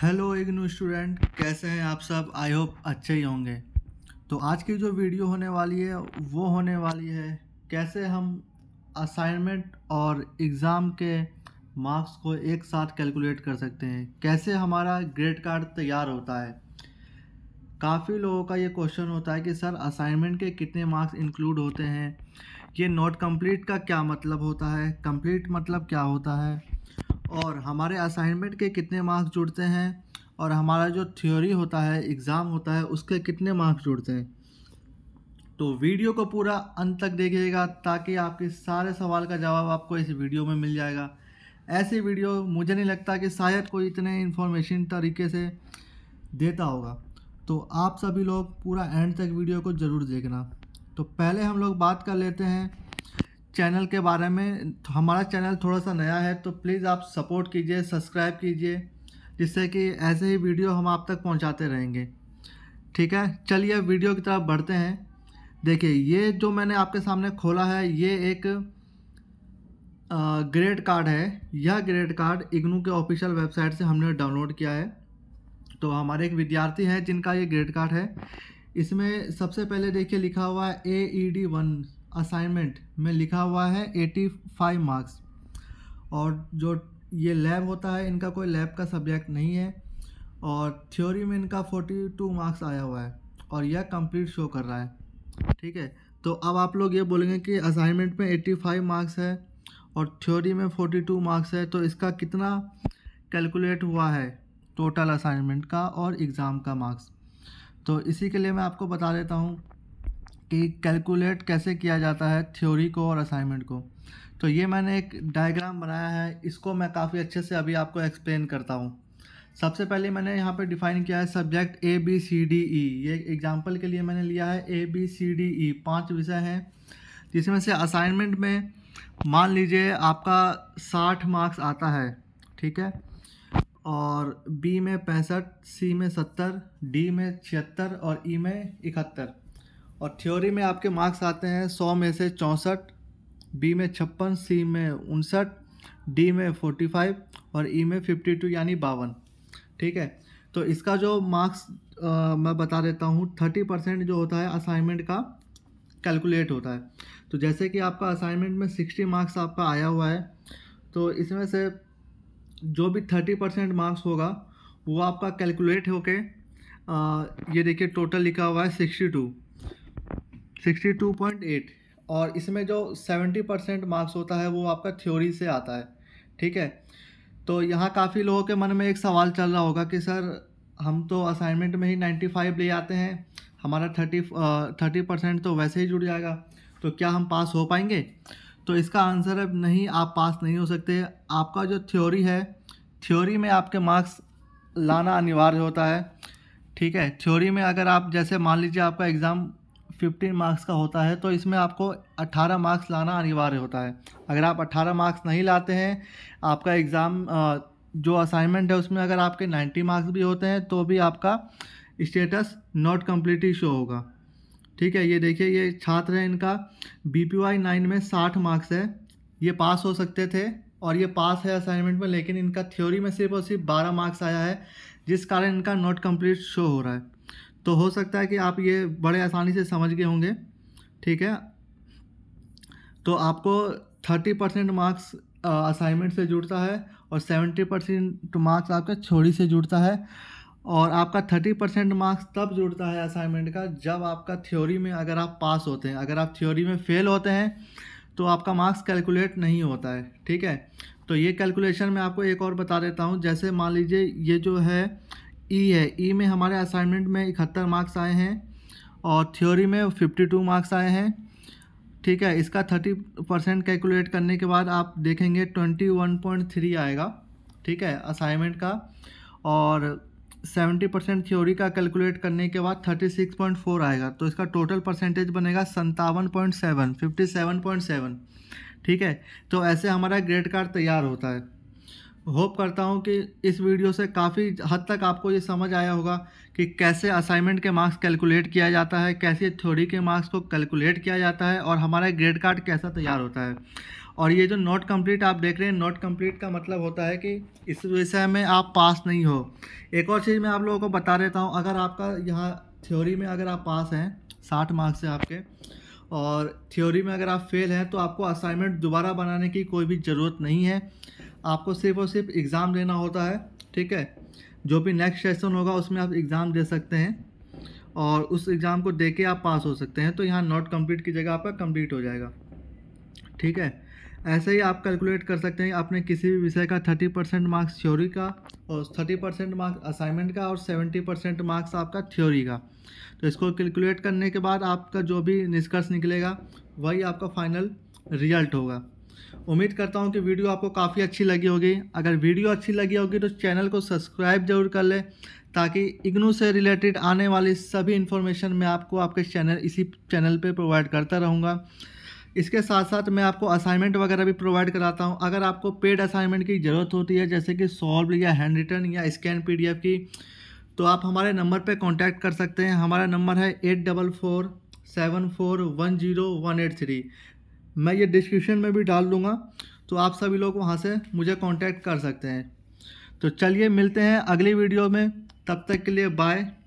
hello IGNOU student कैसे हैं आप सब आई होप अच्छे ही होंगे तो आज की जो वीडियो होने वाली है वो होने वाली है कैसे हम असाइनमेंट और एग्ज़ाम के मार्क्स को एक साथ कैलकुलेट कर सकते हैं कैसे हमारा ग्रेड कार्ड तैयार होता है काफ़ी लोगों का ये क्वेश्चन होता है कि सर असाइनमेंट के कितने मार्क्स इंक्लूड होते हैं ये नोट कम्प्लीट का क्या मतलब होता है कम्प्लीट मतलब क्या होता है और हमारे असाइनमेंट के कितने मार्क्स जुड़ते हैं और हमारा जो थ्योरी होता है एग्ज़ाम होता है उसके कितने मार्क्स जुड़ते हैं तो वीडियो को पूरा अंत तक देखिएगा ताकि आपके सारे सवाल का जवाब आपको इस वीडियो में मिल जाएगा ऐसी वीडियो मुझे नहीं लगता कि शायद कोई इतने इन्फॉर्मेशन तरीके से देता होगा तो आप सभी लोग पूरा एंड तक वीडियो को ज़रूर देखना तो पहले हम लोग बात कर लेते हैं चैनल के बारे में हमारा चैनल थोड़ा सा नया है तो प्लीज़ आप सपोर्ट कीजिए सब्सक्राइब कीजिए जिससे कि ऐसे ही वीडियो हम आप तक पहुंचाते रहेंगे ठीक है चलिए वीडियो की तरफ बढ़ते हैं देखिए ये जो मैंने आपके सामने खोला है ये एक ग्रेड कार्ड है यह ग्रेड कार्ड इग्नू के ऑफिशियल वेबसाइट से हमने डाउनलोड किया है तो हमारे एक विद्यार्थी हैं जिनका ये ग्रेड कार्ड है इसमें सबसे पहले देखिए लिखा हुआ है A E D one assignment में लिखा हुआ है एटी फाइव मार्क्स और जो ये लैब होता है इनका कोई लैब का सब्जेक्ट नहीं है और थ्योरी में इनका फोर्टी टू मार्क्स आया हुआ है और यह कंप्लीट शो कर रहा है ठीक है तो अब आप लोग ये बोलेंगे कि असाइनमेंट में एट्टी फाइव मार्क्स है और थ्योरी में फोर्टी टू मार्क्स है तो इसका कितना कैलकुलेट हुआ है टोटल असाइनमेंट का और एग्ज़ाम का मार्क्स तो इसी के लिए मैं आपको बता देता हूँ कि कैलकुलेट कैसे किया जाता है थ्योरी को और असाइनमेंट को तो ये मैंने एक डायग्राम बनाया है इसको मैं काफ़ी अच्छे से अभी आपको एक्सप्लेन करता हूँ सबसे पहले मैंने यहाँ पर डिफाइन किया है subject A B C D E ये एग्जाम्पल के लिए मैंने लिया है ए बी सी डी ई पाँच विषय हैं जिसमें से असाइनमेंट में मान लीजिए आपका साठ मार्क्स आता है ठीक है और बी में पैंसठ सी में सत्तर डी में छिहत्तर और ई e में इकहत्तर और थ्योरी में आपके मार्क्स आते हैं सौ में से चौंसठ बी में छप्पन सी में उनसठ डी में फोर्टी फाइव और ई e में फिफ्टी टू यानी बावन ठीक है तो इसका जो मार्क्स मैं बता देता हूँ थर्टी परसेंट जो होता है असाइनमेंट का कैलकुलेट होता है तो जैसे कि आपका असाइनमेंट में सिक्सटी मार्क्स आपका आया हुआ है तो इसमें से जो भी थर्टी परसेंट मार्क्स होगा वो आपका कैलकुलेट होके ये देखिए टोटल लिखा हुआ है sixty two sixty two point eight और इसमें जो सेवेंटी परसेंट मार्क्स होता है वो आपका थ्योरी से आता है ठीक है तो यहाँ काफ़ी लोगों के मन में एक सवाल चल रहा होगा कि सर हम तो असाइनमेंट में ही नाइन्टी फाइव ले आते हैं हमारा थर्टी थर्टी परसेंट तो वैसे ही जुड़ जाएगा तो क्या हम पास हो पाएंगे तो इसका आंसर अब नहीं आप पास नहीं हो सकते आपका जो थ्योरी है थ्योरी में आपके मार्क्स लाना अनिवार्य होता है ठीक है थ्योरी में अगर आप जैसे मान लीजिए आपका एग्ज़ाम फिफ्टीन मार्क्स का होता है तो इसमें आपको अट्ठारह मार्क्स लाना अनिवार्य होता है अगर आप अट्ठारह मार्क्स नहीं लाते हैं आपका एग्ज़ाम जो असाइनमेंट है उसमें अगर आपके नाइन्टी मार्क्स भी होते हैं तो भी आपका स्टेटस नॉट ही शो होगा ठीक है ये देखिए ये छात्र है इनका बी पी वाई नाइन में साठ मार्क्स है ये पास हो सकते थे और ये पास है असाइनमेंट में लेकिन इनका थ्योरी में सिर्फ और सिर्फ बारह मार्क्स आया है जिस कारण इनका नॉट कम्प्लीट शो हो रहा है तो हो सकता है कि आप ये बड़े आसानी से समझ गए होंगे ठीक है तो आपको थर्टी परसेंट मार्क्स असाइनमेंट से जुड़ता है और सेवेंटी परसेंट मार्क्स आपका छोड़ी से जुड़ता है और आपका थर्टी परसेंट मार्क्स तब जुड़ता है असाइनमेंट का जब आपका थ्योरी में अगर आप पास होते हैं अगर आप थ्योरी में फेल होते हैं तो आपका मार्क्स कैलकुलेट नहीं होता है ठीक है तो ये कैलकुलेशन मैं आपको एक और बता देता हूँ जैसे मान लीजिए ये जो है ई e है ई e में हमारे असाइनमेंट में इकहत्तर मार्क्स आए हैं और थ्योरी में फिफ्टी टू मार्क्स आए हैं ठीक है इसका थर्टी परसेंट कैलकुलेट करने के बाद आप देखेंगे ट्वेंटी वन पॉइंट थ्री आएगा ठीक है असाइनमेंट का और सेवेंटी परसेंट थ्योरी का कैलकुलेट करने के बाद थर्टी सिक्स पॉइंट फोर आएगा तो इसका टोटल परसेंटेज बनेगा संतावन point seven fifty seven point seven ठीक है तो ऐसे हमारा ग्रेड कार्ड तैयार होता है होप करता हूँ कि इस वीडियो से काफ़ी हद तक आपको ये समझ आया होगा कि कैसे असाइनमेंट के मार्क्स कैलकुलेट किया जाता है कैसे थ्योरी के मार्क्स को कैलकुलेट किया जाता है और हमारा ग्रेड कार्ड कैसा तैयार होता है और ये जो नॉट कंप्लीट आप देख रहे हैं नॉट कंप्लीट का मतलब होता है कि इस विषय में आप पास नहीं हो एक और चीज़ मैं आप लोगों को बता देता हूँ अगर आपका यहाँ थ्योरी में अगर आप पास हैं साठ मार्क्स से आपके और थ्योरी में अगर आप फेल हैं तो आपको असाइनमेंट दोबारा बनाने की कोई भी ज़रूरत नहीं है आपको सिर्फ और सिर्फ एग्ज़ाम देना होता है ठीक है जो भी नेक्स्ट सेशन होगा उसमें आप एग्ज़ाम दे सकते हैं और उस एग्ज़ाम को दे के आप पास हो सकते हैं तो यहाँ नॉट कम्प्लीट की जगह आपका कम्प्लीट हो जाएगा ठीक है ऐसे ही आप कैलकुलेट कर सकते हैं अपने किसी भी विषय का थर्टी परसेंट मार्क्स थ्योरी का और थर्टी परसेंट मार्क्स असाइनमेंट का और सेवेंटी परसेंट मार्क्स आपका थ्योरी का तो इसको कैलकुलेट करने के बाद आपका जो भी निष्कर्ष निकलेगा वही आपका फाइनल रिजल्ट होगा उम्मीद करता हूँ कि वीडियो आपको काफ़ी अच्छी लगी होगी अगर वीडियो अच्छी लगी होगी तो चैनल को सब्सक्राइब जरूर कर लें ताकि इग्नू से रिलेटेड आने वाली सभी इन्फॉर्मेशन मैं आपको आपके चैनल इसी चैनल पर प्रोवाइड करता रहूँगा इसके साथ साथ मैं आपको असाइनमेंट वगैरह भी प्रोवाइड कराता हूँ अगर आपको पेड असाइनमेंट की ज़रूरत होती है जैसे कि सॉल्व या हैंड रिटर्न या स्कैन पी की तो आप हमारे नंबर पर कॉन्टैक्ट कर सकते हैं हमारा नंबर है eight double four seven four one zero one eight three मैं ये डिस्क्रिप्शन में भी डाल दूँगा तो आप सभी लोग वहाँ से मुझे कांटेक्ट कर सकते हैं तो चलिए मिलते हैं अगली वीडियो में तब तक के लिए बाय